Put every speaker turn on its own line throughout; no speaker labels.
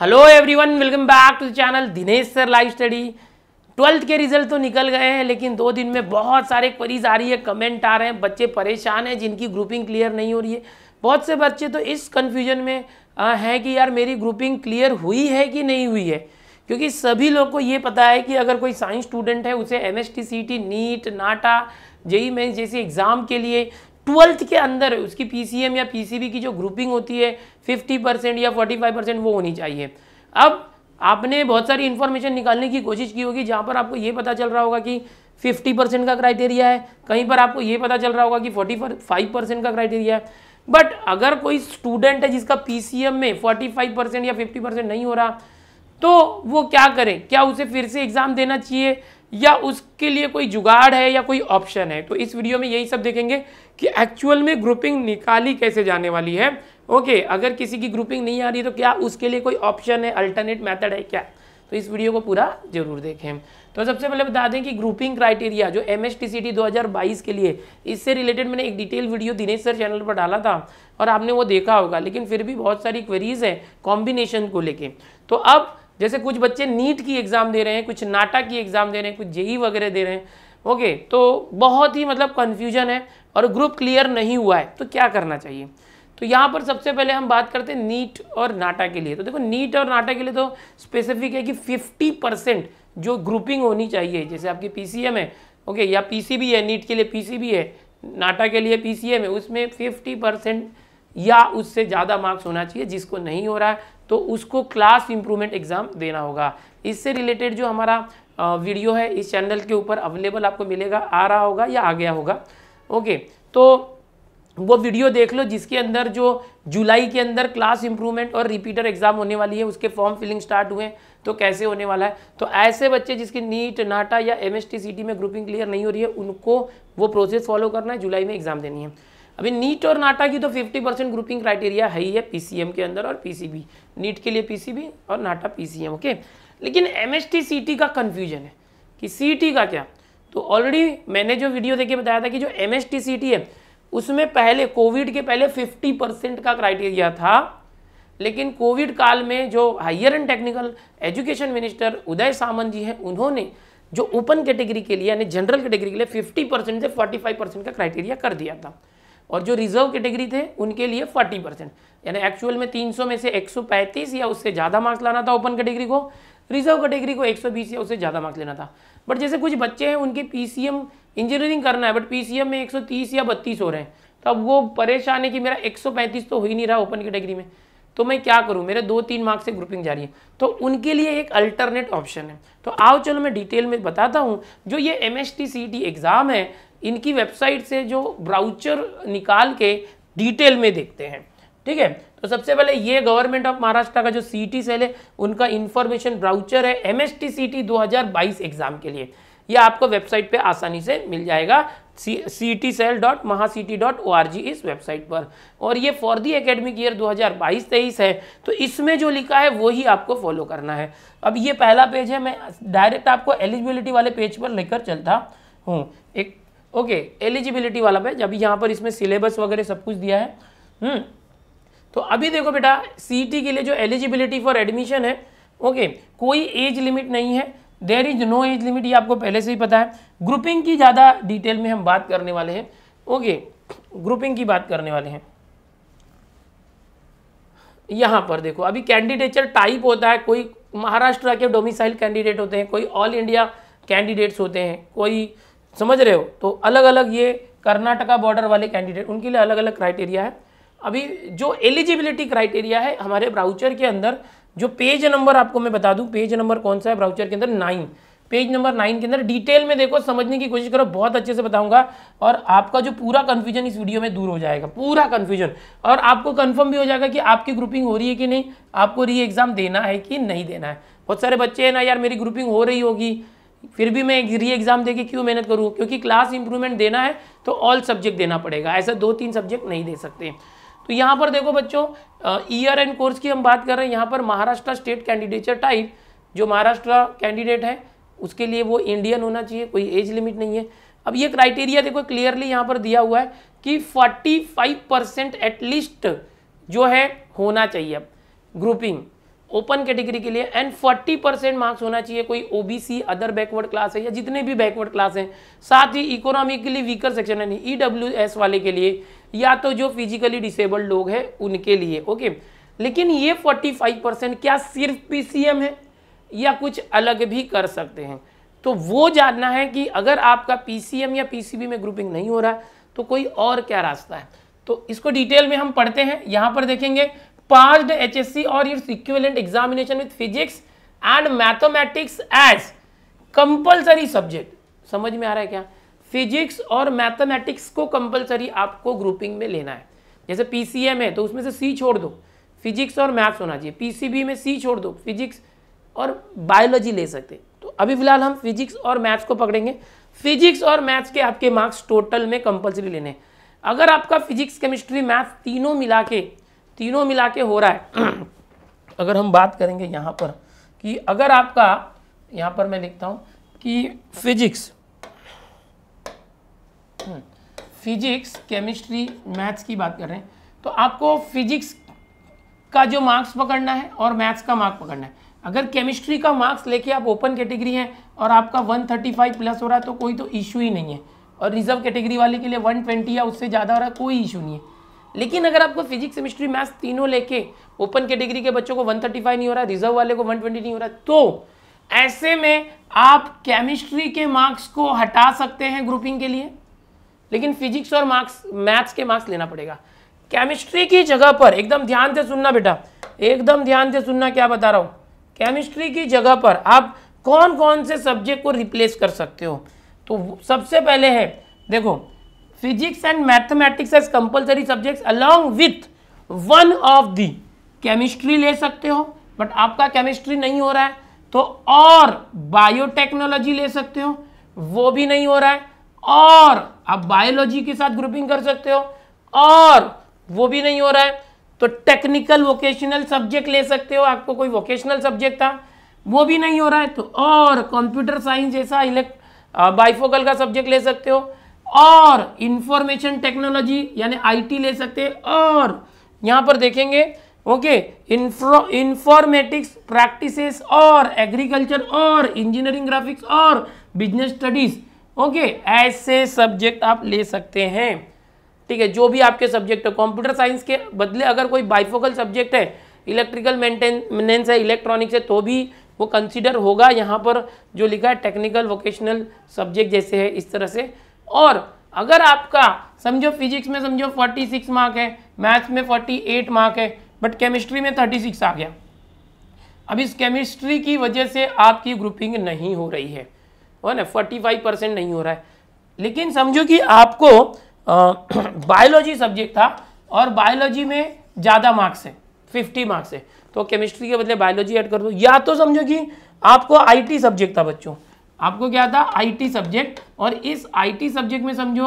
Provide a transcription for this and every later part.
hello everyone welcome back to the channel Dinesh sir live study twelfth के result तो निकल गए हैं लेकिन दो दिन में बहुत सारे क्वरीज आ रही है कमेंट आ रहे हैं बच्चे परेशान हैं जिनकी ग्रुपिंग क्लियर नहीं हो रही है बहुत से बच्चे तो इस कन्फ्यूजन में हैं कि यार मेरी ग्रुपिंग क्लियर हुई है कि नहीं हुई है क्योंकि सभी लोग को ये पता है कि अगर कोई साइंस स्टूडेंट है उसे M S T C T NEET NATA JEE mains जैसे एग्ज़ाम के लिए ट्वेल्थ के अंदर उसकी पीसीएम या पीसीबी की जो ग्रुपिंग होती है फिफ्टी परसेंट या फोर्टी फाइव परसेंट वो होनी चाहिए अब आपने बहुत सारी इन्फॉर्मेशन निकालने की कोशिश की होगी जहाँ पर आपको ये पता चल रहा होगा कि फ़िफ्टी परसेंट का क्राइटेरिया है कहीं पर आपको ये पता चल रहा होगा कि फोर्टी फाइव परसेंट का क्राइटेरिया है बट अगर कोई स्टूडेंट है जिसका पी में फाइव परसेंट या फिफ्टी परसेंट नहीं हो रहा तो वो क्या करें क्या उसे फिर से एग्ज़ाम देना चाहिए या उसके लिए कोई जुगाड़ है या कोई ऑप्शन है तो इस वीडियो में यही सब देखेंगे कि एक्चुअल में ग्रुपिंग निकाली कैसे जाने वाली है ओके अगर किसी की ग्रुपिंग नहीं आ रही तो क्या उसके लिए कोई ऑप्शन है अल्टरनेट मैथड है क्या तो इस वीडियो को पूरा जरूर देखें तो सबसे पहले बता दें कि ग्रुपिंग क्राइटेरिया जो एम एस बाईस के लिए इससे रिलेटेड मैंने एक detail video Dinesh sir channel पर डाला था और आपने वो देखा होगा लेकिन फिर भी बहुत सारी क्वेरीज हैं कॉम्बिनेशन को लेके तो अब जैसे कुछ बच्चे नीट की एग्ज़ाम दे रहे हैं कुछ नाटा की एग्ज़ाम दे रहे हैं कुछ जेई वगैरह दे रहे हैं ओके तो बहुत ही मतलब कन्फ्यूजन है और ग्रुप क्लियर नहीं हुआ है तो क्या करना चाहिए तो यहाँ पर सबसे पहले हम बात करते हैं नीट और नाटा के लिए तो देखो नीट और नाटा के लिए तो स्पेसिफिक है कि 50 परसेंट जो ग्रुपिंग होनी चाहिए जैसे आपकी पीसीएम है ओके या पीसीबी है नीट के लिए पीसीबी है नाटा के लिए पीसीएम है उसमें 50 परसेंट या उससे ज़्यादा मार्क्स होना चाहिए जिसको नहीं हो रहा है तो उसको क्लास इंप्रूवमेंट एग्ज़ाम देना होगा इससे रिलेटेड जो हमारा वीडियो है इस चैनल के ऊपर अवेलेबल आपको मिलेगा आ रहा होगा या आ गया होगा ओके तो वो वीडियो देख लो जिसके अंदर जो जुलाई के अंदर क्लास इंप्रूवमेंट और रिपीटर एग्जाम होने वाली है उसके फॉर्म फिलिंग स्टार्ट हुए तो कैसे होने वाला है तो ऐसे बच्चे जिसकी नीट नाटा या एम एस में ग्रुपिंग क्लियर नहीं हो रही है उनको वो प्रोसेस फॉलो करना है जुलाई में एग्जाम देनी है अभी नीट और नाटा की तो 50 परसेंट ग्रुपिंग क्राइटेरिया है ही है पीसीएम के अंदर और पीसीबी नीट के लिए पीसीबी और नाटा पीसीएम ओके लेकिन एमएसटी सीटी का कन्फ्यूजन है कि सीटी का क्या तो ऑलरेडी मैंने जो वीडियो देखे बताया था कि जो एम एस है उसमें पहले कोविड के पहले फिफ्टी परसेंट का क्राइटेरिया था लेकिन कोविड काल में जो higher and technical education minister Uday Samant ji हैं उन्होंने जो ओपन कैटेगरी के लिए यानी जनरल कैटेगरी के लिए 50 परसेंट से 45 परसेंट का क्राइटेरिया कर दिया था और जो रिजर्व कैटेगरी थे उनके लिए 40 परसेंट यानी एक्चुअल में 300 में से 135 या उससे ज़्यादा मार्क्स लाना था ओपन कैटेगरी को रिजर्व कैटेगरी को 120 या उससे ज़्यादा मार्क्स लेना था बट जैसे कुछ बच्चे हैं उनके एम इंजीनियरिंग करना है बट एम में तीस या बत्तीस हो रहे हैं तो अब वो परेशान है कि मेरा पैंतीस तो हो ही नहीं रहा ओपन कैटेगरी में तो मैं क्या करूं मेरे दो तीन मार्क्स से ग्रुपिंग जा रही है तो उनके लिए एक अल्टरनेट ऑप्शन है तो आओ चलो मैं डिटेल में बताता हूं जो ये एम एस एग्ज़ाम है इनकी वेबसाइट से जो ब्राउचर निकाल के डिटेल में देखते हैं ठीक है तो सबसे पहले ये गवर्नमेंट ऑफ महाराष्ट्र का जो सीटी सेल है उनका इंफॉर्मेशन ब्राउचर है M S T C T दो एग्जाम के लिए यह आपको वेबसाइट पे आसानी से मिल जाएगा C T cell dot Maha C T dot O R G इस वेबसाइट पर और ये फॉर दी एकेडमिक ईयर 2022-23 है तो इसमें जो लिखा है वही आपको फॉलो करना है अब ये पहला पेज है मैं डायरेक्ट आपको एलिजिबिलिटी वाले पेज पर लेकर चलता हूँ एक ओके एलिजिबिलिटी वाला पे जब यहाँ पर इसमें सिलेबस वगैरह सब कुछ दिया है हम्म तो अभी देखो बेटा सीटी के लिए जो एलिजिबिलिटी फॉर एडमिशन है ओके कोई एज लिमिट नहीं है there is no age limit ये आपको पहले से ही पता है ग्रुपिंग की ज़्यादा डिटेल में हम बात करने वाले हैं ओके ग्रुपिंग की बात करने वाले हैं यहाँ पर देखो अभी कैंडिडेचर टाइप होता है कोई महाराष्ट्र के डोमिसाइल कैंडिडेट होते हैं कोई ऑल इंडिया कैंडिडेट्स होते हैं कोई समझ रहे हो तो अलग अलग ये कर्नाटका बॉर्डर वाले कैंडिडेट उनके लिए अलग अलग क्राइटेरिया है अभी जो एलिजिबिलिटी क्राइटेरिया है हमारे ब्राउचर के अंदर जो पेज नंबर आपको मैं बता दूं पेज नंबर कौन सा है ब्राउचर के अंदर नाइन पेज नंबर नाइन के अंदर डिटेल में देखो समझने की कोशिश करो बहुत अच्छे से बताऊंगा और आपका जो पूरा कन्फ्यूजन इस वीडियो में दूर हो जाएगा पूरा कन्फ्यूजन और आपको कन्फर्म भी हो जाएगा कि आपकी ग्रुपिंग हो रही है कि नहीं आपको री एग्ज़ाम देना है कि नहीं देना है बहुत सारे बच्चे हैं ना यार मेरी ग्रुपिंग हो रही होगी फिर भी मैं री एग्ज़ाम देके क्यों मेहनत करूँ क्योंकि क्लास इंप्रूवमेंट देना है तो ऑल सब्जेक्ट देना पड़ेगा ऐसा दो तीन सब्जेक्ट नहीं दे सकते तो यहाँ पर देखो बच्चों ईयर एंड कोर्स की हम बात कर रहे हैं यहाँ पर महाराष्ट्र स्टेट कैंडिडेचर टाइप जो महाराष्ट्र कैंडिडेट है उसके लिए वो इंडियन होना चाहिए कोई एज लिमिट नहीं है अब ये क्राइटेरिया देखो क्लियरली यहाँ पर दिया हुआ है कि 45 परसेंट एटलीस्ट जो है होना चाहिए अब ग्रुपिंग ओपन कैटेगरी के लिए एंड फोर्टी परसेंट मार्क्स होना चाहिए कोई ओबीसी अदर बैकवर्ड क्लास है या जितने भी बैकवर्ड क्लास हैं साथ ही इकोनॉमिकली वीकर सेक्शन यानी ई डब्ल्यू एस वाले के लिए या तो जो फिजिकली डिसेबल्ड लोग हैं उनके लिए ओके लेकिन ये फोर्टी फाइव परसेंट क्या सिर्फ पीसीएम है या कुछ अलग भी कर सकते हैं तो वो जानना है कि अगर आपका पीसीएम या पीसीबी में ग्रुपिंग नहीं हो रहा है तो कोई और क्या रास्ता है तो इसको डिटेल में हम पढ़ते हैं यहाँ पर देखेंगे passed HSC or its equivalent examination with physics and mathematics as compulsory subject समझ में आ रहा है क्या फिजिक्स और मैथमेटिक्स को कंपल्सरी आपको ग्रुपिंग में लेना है जैसे पीसीएम है तो उसमें से सी छोड़ दो फिजिक्स और मैथ्स होना चाहिए बी में सी छोड़ दो फिजिक्स और बायोलॉजी ले सकते तो अभी फिलहाल हम फिजिक्स और मैथ्स को पकड़ेंगे फिजिक्स और मैथ्स के आपके मार्क्स टोटल में कंपलसरी लेने अगर आपका फिजिक्स केमिस्ट्री मैथ्स तीनों मिला के तीनों मिला के हो रहा है अगर हम बात करेंगे यहाँ पर कि अगर आपका यहाँ पर मैं लिखता हूँ कि physics hmm, physics chemistry maths की बात कर रहे हैं तो आपको फिजिक्स का जो मार्क्स पकड़ना है और मैथ्स का मार्क्स पकड़ना है अगर केमिस्ट्री का मार्क्स लेके आप ओपन कैटेगरी हैं और आपका 135 प्लस हो रहा है तो कोई तो इशू ही नहीं है और रिजर्व कैटेगरी वाले के लिए 120 या उससे ज़्यादा हो रहा है कोई इशू नहीं है लेकिन अगर आपको फिजिक्स केमिस्ट्री मैथ्स तीनों लेके ओपन कैटेगरी के के बच्चों को 135 नहीं हो रहा रिजर्व वाले को 120 नहीं हो रहा तो ऐसे में आप केमिस्ट्री के मार्क्स को हटा सकते हैं ग्रुपिंग के लिए लेकिन फिजिक्स और मार्क्स मैथ्स के मार्क्स लेना पड़ेगा केमिस्ट्री की जगह पर एकदम ध्यान से सुनना बेटा एकदम ध्यान से सुनना क्या बता रहा हूँ केमिस्ट्री की जगह पर आप कौन कौन से सब्जेक्ट को रिप्लेस कर सकते हो तो सबसे पहले है देखो physics and mathematics as compulsory subjects along with one of the chemistry ले सकते हो बट आपका chemistry नहीं हो रहा है तो और बायोटेक्नोलॉजी ले सकते हो वो भी नहीं हो रहा है और आप बायोलॉजी के साथ ग्रुपिंग कर सकते हो और वो भी नहीं हो रहा है तो टेक्निकल वोकेशनल सब्जेक्ट ले सकते हो आपको कोई वोकेशनल सब्जेक्ट था वो भी नहीं हो रहा है तो और कंप्यूटर साइंस जैसा इलेक्ट बाइफोकल का सब्जेक्ट ले सकते हो और इंफॉर्मेशन टेक्नोलॉजी यानी आईटी ले सकते हैं और यहाँ पर देखेंगे ओके इंफॉर्मेटिक्स प्रैक्टिसेस और एग्रीकल्चर और इंजीनियरिंग ग्राफिक्स और बिजनेस स्टडीज ओके ऐसे सब्जेक्ट आप ले सकते हैं ठीक है जो भी आपके सब्जेक्ट है कंप्यूटर साइंस के बदले अगर कोई बाइफोकल सब्जेक्ट है इलेक्ट्रिकल मेंटेनेंस है इलेक्ट्रॉनिक्स है तो भी वो कंसिडर होगा यहाँ पर जो लिखा है टेक्निकल वोकेशनल सब्जेक्ट जैसे है इस तरह से और अगर आपका समझो फिजिक्स में समझो 46 मार्क है मैथ्स में 48 मार्क है बट केमिस्ट्री में 36 आ गया अब इस केमिस्ट्री की वजह से आपकी ग्रुपिंग नहीं हो रही है वो ना 45 परसेंट नहीं हो रहा है लेकिन समझो कि आपको बायोलॉजी सब्जेक्ट था और बायोलॉजी में ज़्यादा मार्क्स है 50 मार्क्स है तो केमिस्ट्री के बदले बायोलॉजी ऐड कर दो या तो समझो कि आपको आईटी सब्जेक्ट था बच्चों आपको क्या था आईटी सब्जेक्ट और इस आईटी सब्जेक्ट में समझो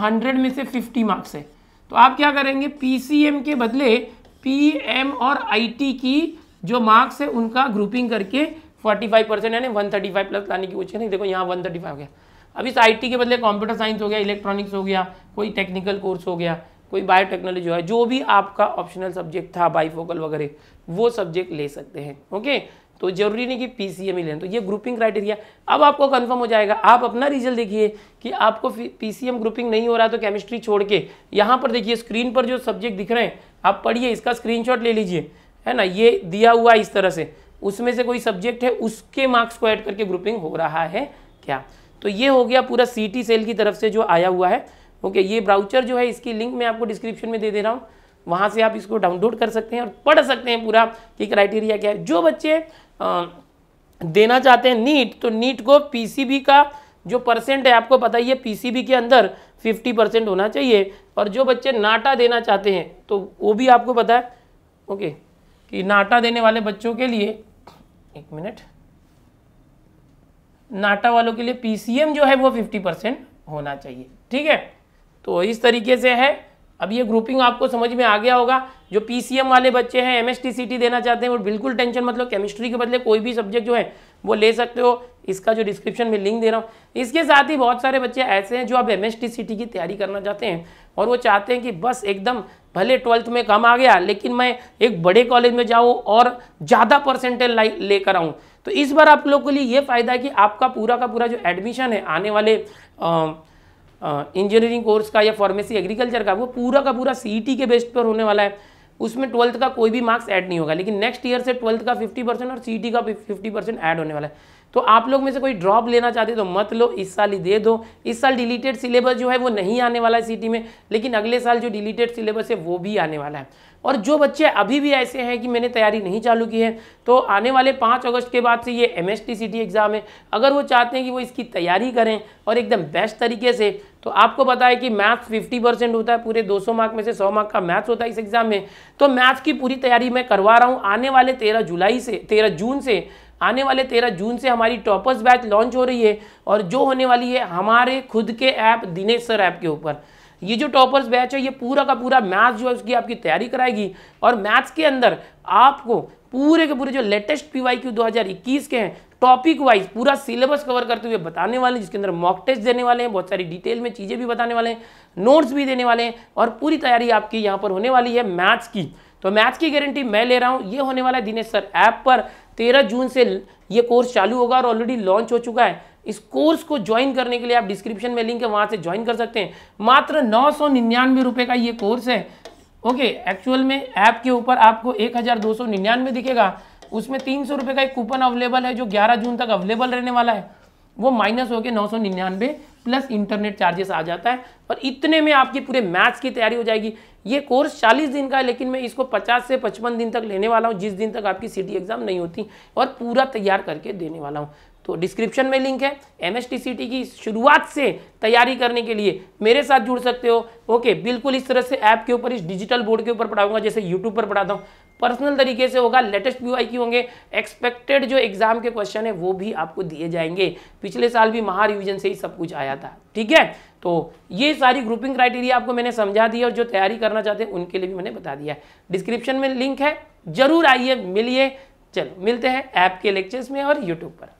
हंड्रेड में से फिफ्टी मार्क्स है तो आप क्या करेंगे पीसीएम के बदले पीएम और आईटी की जो मार्क्स है उनका ग्रुपिंग करके 45 परसेंट यानी वन थर्टी फाइव प्लस लाने की कोशिश नहीं देखो यहाँ वन थर्टी फाइव हो गया अब इस आई के बदले कंप्यूटर साइंस हो गया इलेक्ट्रॉनिक्स हो गया कोई टेक्निकल कोर्स हो गया कोई बायोटेक्नोलॉजी गया जो भी आपका ऑप्शनल सब्जेक्ट था बाईफोकल वगैरह वो सब्जेक्ट ले सकते हैं ओके तो जरूरी नहीं कि पी सी एम ही लें तो ये ग्रुपिंग क्राइटेरिया अब आपको कन्फर्म हो जाएगा आप अपना रिजल्ट देखिए कि आपको पी सी एम ग्रुपिंग नहीं हो रहा तो केमिस्ट्री छोड़ के यहाँ पर देखिए स्क्रीन पर जो सब्जेक्ट दिख रहे हैं आप पढ़िए इसका स्क्रीनशॉट ले लीजिए है ना ये दिया हुआ इस तरह से उसमें से कोई सब्जेक्ट है उसके मार्क्स को ऐड करके ग्रुपिंग हो रहा है क्या तो ये हो गया पूरा सी सेल की तरफ से जो आया हुआ है ओके ये ब्राउचर जो है इसकी लिंक मैं आपको डिस्क्रिप्शन में दे दे रहा हूँ वहाँ से आप इसको डाउनलोड कर सकते हैं और पढ़ सकते हैं पूरा कि क्राइटेरिया क्या है जो बच्चे देना चाहते हैं नीट तो नीट को पीसीबी का जो परसेंट है आपको पता ही है पीसीबी के अंदर 50 परसेंट होना चाहिए और जो बच्चे नाटा देना चाहते हैं तो वो भी आपको पता है ओके कि नाटा देने वाले बच्चों के लिए एक मिनट नाटा वालों के लिए पीसीएम जो है वो 50 परसेंट होना चाहिए ठीक है तो इस तरीके से है अब ये ग्रुपिंग आपको समझ में आ गया होगा जो पीसीएम वाले बच्चे हैं एमएसटी सीटी देना चाहते हैं वो बिल्कुल टेंशन मतलब केमिस्ट्री के बदले कोई भी सब्जेक्ट जो है वो ले सकते हो इसका जो डिस्क्रिप्शन में लिंक दे रहा हूँ इसके साथ ही बहुत सारे बच्चे ऐसे हैं जो अब एम एस की तैयारी करना चाहते हैं और वो चाहते हैं कि बस एकदम भले ट्वेल्थ में कम आ गया लेकिन मैं एक बड़े कॉलेज में जाऊँ और ज़्यादा परसेंटेज लेकर आऊँ तो इस बार आप लोग के लिए ये फ़ायदा है कि आपका पूरा का पूरा जो एडमिशन है आने वाले आ, इंजीनियरिंग कोर्स का या फार्मेसी एग्रीकल्चर का वो पूरा का पूरा सी e के बेस्ट पर होने वाला है उसमें ट्वेल्थ का कोई भी मार्क्स ऐड नहीं होगा लेकिन नेक्स्ट ईयर से ट्वेल्थ का फिफ्टी परसेंट और सी e का फिफ्टी परसेंट ऐड होने वाला है तो आप लोग में से कोई ड्रॉप लेना चाहते तो मत लो इस साल ही दे दो इस साल डिलीटेड सिलेबस जो है वो नहीं आने वाला है सी e में लेकिन अगले साल जो डिलीटेड सिलेबस है वो भी आने वाला है और जो बच्चे अभी भी ऐसे हैं कि मैंने तैयारी नहीं चालू की है तो आने वाले पाँच अगस्त के बाद से ये एम एस एग्ज़ाम है अगर वो चाहते हैं कि वो इसकी तैयारी करें और एकदम बेस्ट तरीके से तो आपको पता है कि मैथ्स 50 परसेंट होता है पूरे 200 मार्क में से 100 मार्क का मैथ्स होता है इस एग्ज़ाम में तो मैथ्स की पूरी तैयारी मैं करवा रहा हूँ आने वाले तेरह जुलाई से तेरह जून से आने वाले तेरह जून से हमारी टॉपर्स बैच लॉन्च हो रही है और जो होने वाली है हमारे खुद के ऐप दिनेश सर ऐप के ऊपर ये जो टॉपर्स बैच है ये पूरा का पूरा मैथ्स जो है उसकी आपकी तैयारी कराएगी और मैथ्स के अंदर आपको पूरे के पूरे जो लेटेस्ट पी वाई क्यू दो के हैं टॉपिक वाइज पूरा सिलेबस कवर करते हुए बताने वाले हैं जिसके अंदर मॉक टेस्ट देने वाले हैं बहुत सारी डिटेल में चीज़ें भी बताने वाले हैं नोट्स भी देने वाले हैं और पूरी तैयारी आपकी यहाँ पर होने वाली है मैथ्स की तो मैथ्स की गारंटी मैं ले रहा हूँ ये होने वाला है दिनेश सर ऐप पर तेरह जून से ये कोर्स चालू होगा और ऑलरेडी लॉन्च हो चुका है इस कोर्स को ज्वाइन करने के लिए आप डिस्क्रिप्शन में लिंक है वहां से ज्वाइन कर सकते हैं मात्र नौ सौ निन्यानवे रुपये का ये कोर्स है ओके एक्चुअल में ऐप के ऊपर आपको एक हज़ार दो सौ निन्यानवे दिखेगा उसमें तीन सौ रुपये का एक कूपन अवेलेबल है जो ग्यारह जून तक अवेलेबल रहने वाला है वो माइनस होकर नौ सौ निन्यानवे प्लस इंटरनेट चार्जेस आ जाता है और इतने में आपकी पूरे मैथ्स की तैयारी हो जाएगी ये कोर्स 40 दिन का है लेकिन मैं इसको 50 से 55 दिन तक लेने वाला हूँ जिस दिन तक आपकी सिटी एग्ज़ाम नहीं होती और पूरा तैयार करके देने वाला हूँ तो डिस्क्रिप्शन में लिंक है एम की शुरुआत से तैयारी करने के लिए मेरे साथ जुड़ सकते हो ओके बिल्कुल इस तरह से ऐप के ऊपर इस डिजिटल बोर्ड के ऊपर पढ़ाऊंगा जैसे यूट्यूब पर पढ़ाता हूँ पर्सनल तरीके से होगा लेटेस्ट व्यू आई की होंगे एक्सपेक्टेड जो एग्जाम के क्वेश्चन है वो भी आपको दिए जाएंगे पिछले साल भी महा रिविजन से ही सब कुछ आया था ठीक है तो ये सारी ग्रुपिंग क्राइटेरिया आपको मैंने समझा दी और जो तैयारी करना चाहते हैं उनके लिए भी मैंने बता दिया है डिस्क्रिप्शन में लिंक है जरूर आइए मिलिए चलो मिलते हैं ऐप के लेक्चर्स में और यूट्यूब पर